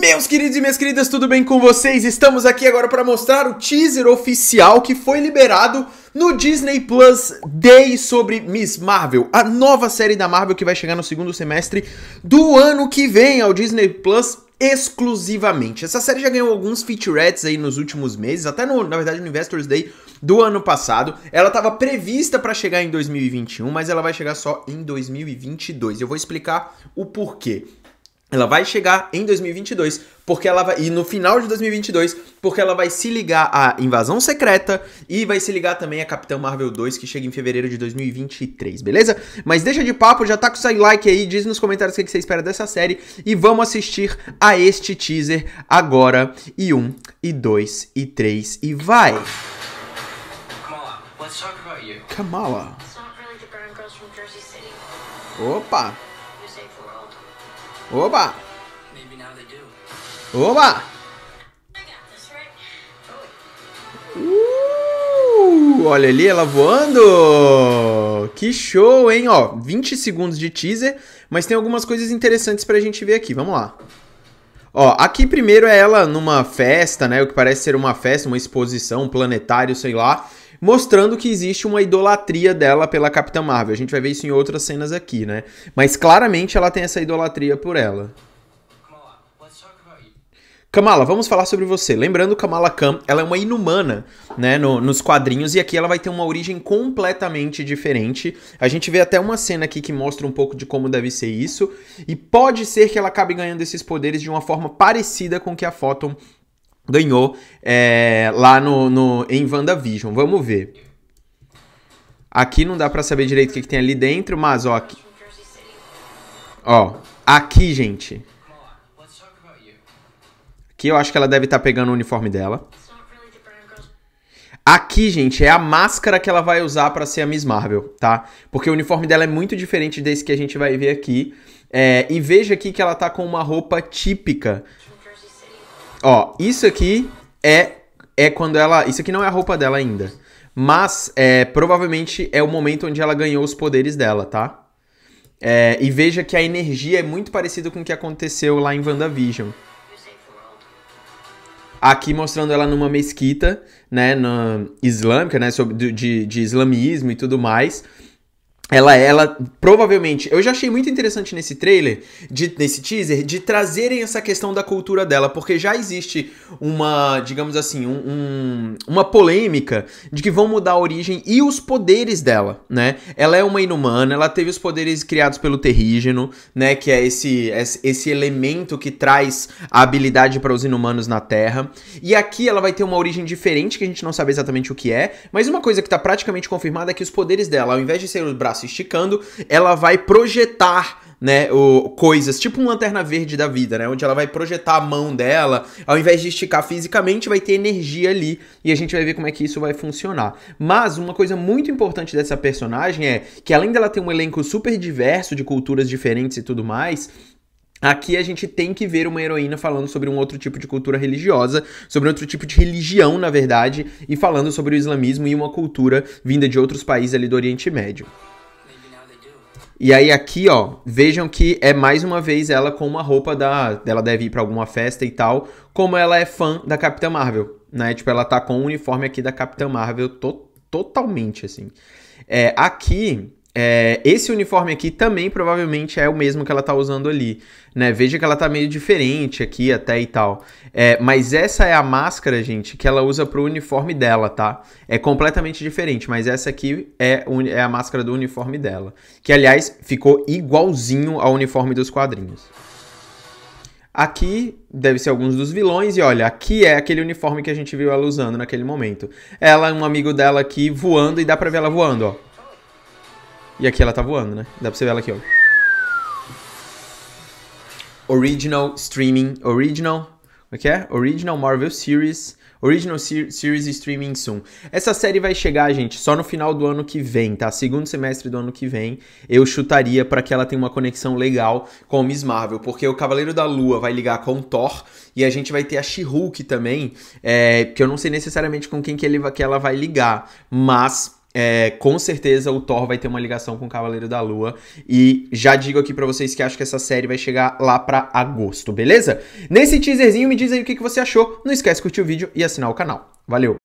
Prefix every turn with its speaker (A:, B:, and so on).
A: Meus queridos e minhas queridas, tudo bem com vocês? Estamos aqui agora para mostrar o teaser oficial que foi liberado no Disney Plus Day sobre Miss Marvel, a nova série da Marvel que vai chegar no segundo semestre do ano que vem ao Disney Plus exclusivamente. Essa série já ganhou alguns featurettes aí nos últimos meses, até no, na verdade no Investors Day do ano passado. Ela estava prevista para chegar em 2021, mas ela vai chegar só em 2022. Eu vou explicar o porquê ela vai chegar em 2022, porque ela vai e no final de 2022, porque ela vai se ligar à Invasão Secreta e vai se ligar também a Capitão Marvel 2 que chega em fevereiro de 2023, beleza? Mas deixa de papo, já tá com o seu like aí, diz nos comentários o que você espera dessa série e vamos assistir a este teaser agora e um e dois e três e vai. Kamala, let's talk about you. Kamala. Opa. Oba! Oba! Uh, olha ali ela voando! Que show, hein? Ó, 20 segundos de teaser, mas tem algumas coisas interessantes pra gente ver aqui. Vamos lá. Ó, aqui primeiro é ela numa festa, né? O que parece ser uma festa, uma exposição, um planetário, sei lá mostrando que existe uma idolatria dela pela Capitã Marvel. A gente vai ver isso em outras cenas aqui, né? Mas claramente ela tem essa idolatria por ela. Kamala, vamos falar sobre você. Lembrando, Kamala Khan, ela é uma inumana, né, no, nos quadrinhos, e aqui ela vai ter uma origem completamente diferente. A gente vê até uma cena aqui que mostra um pouco de como deve ser isso, e pode ser que ela acabe ganhando esses poderes de uma forma parecida com que a Photon ganhou é, lá no, no, em WandaVision. Vamos ver. Aqui não dá para saber direito o que, que, tem ali dentro, mas ó. Aqui, ó, aqui, gente. Aqui eu acho que ela deve estar tá pegando o uniforme dela. Aqui, gente, é a máscara que ela vai usar para ser a Miss Marvel, tá? Porque o uniforme dela é muito diferente desse que a gente vai ver aqui. É, e veja aqui que ela tá com uma roupa típica Ó, isso aqui é é quando ela. Isso aqui não é a roupa dela ainda. Mas é, provavelmente é o momento onde ela ganhou os poderes dela, tá? É, e veja que a energia é muito parecida com o que aconteceu lá em WandaVision. Aqui mostrando ela numa mesquita, né, na, islâmica, né, sobre, de, de islamismo e tudo mais ela, ela provavelmente. Eu já achei muito interessante nesse trailer, de, nesse teaser, de trazerem essa questão da cultura dela, porque já existe uma, digamos assim, um, um, uma polêmica de que vão mudar a origem e os poderes dela, né? Ela é uma inumana, ela teve os poderes criados pelo terrígeno, né? Que é esse, esse elemento que traz a habilidade para os inumanos na Terra. E aqui ela vai ter uma origem diferente, que a gente não sabe exatamente o que é, mas uma coisa que tá praticamente confirmada é que os poderes dela, ao invés de ser os braços se esticando, ela vai projetar né, o, coisas, tipo um lanterna verde da vida, né, onde ela vai projetar a mão dela, ao invés de esticar fisicamente, vai ter energia ali, e a gente vai ver como é que isso vai funcionar. Mas uma coisa muito importante dessa personagem é que além dela ter um elenco super diverso de culturas diferentes e tudo mais, Aqui a gente tem que ver uma heroína falando sobre um outro tipo de cultura religiosa, sobre outro tipo de religião, na verdade, e falando sobre o islamismo e uma cultura vinda de outros países ali do Oriente Médio. E aí aqui, ó, vejam que é mais uma vez ela com uma roupa da, dela deve ir para alguma festa e tal, como ela é fã da Capitã Marvel, né? Tipo, ela tá com o um uniforme aqui da Capitã Marvel to totalmente assim. É, aqui é, esse uniforme aqui também provavelmente é o mesmo que ela tá usando ali, né? Veja que ela tá meio diferente aqui até e tal. É, mas essa é a máscara, gente, que ela usa pro uniforme dela, tá? É completamente diferente, mas essa aqui é, é a máscara do uniforme dela. Que, aliás, ficou igualzinho ao uniforme dos quadrinhos. Aqui deve ser alguns dos vilões, e olha, aqui é aquele uniforme que a gente viu ela usando naquele momento. Ela, um amigo dela aqui voando, e dá pra ver ela voando, ó. E aqui ela tá voando, né? Dá pra você ver ela aqui, ó. Original Streaming. Original. Como é que é? Original Marvel Series. Original Series Streaming Soon. Essa série vai chegar, gente, só no final do ano que vem, tá? Segundo semestre do ano que vem, eu chutaria para que ela tenha uma conexão legal com o Miss Marvel, porque o Cavaleiro da Lua vai ligar com o Thor e a gente vai ter a She-Hulk também, é, que eu não sei necessariamente com quem que, ele, que ela vai ligar, mas é, com certeza o Thor vai ter uma ligação com o Cavaleiro da Lua e já digo aqui para vocês que acho que essa série vai chegar lá para agosto, beleza? Nesse teaserzinho me diz aí o que, que você achou, não esquece de curtir o vídeo e assinar o canal. Valeu!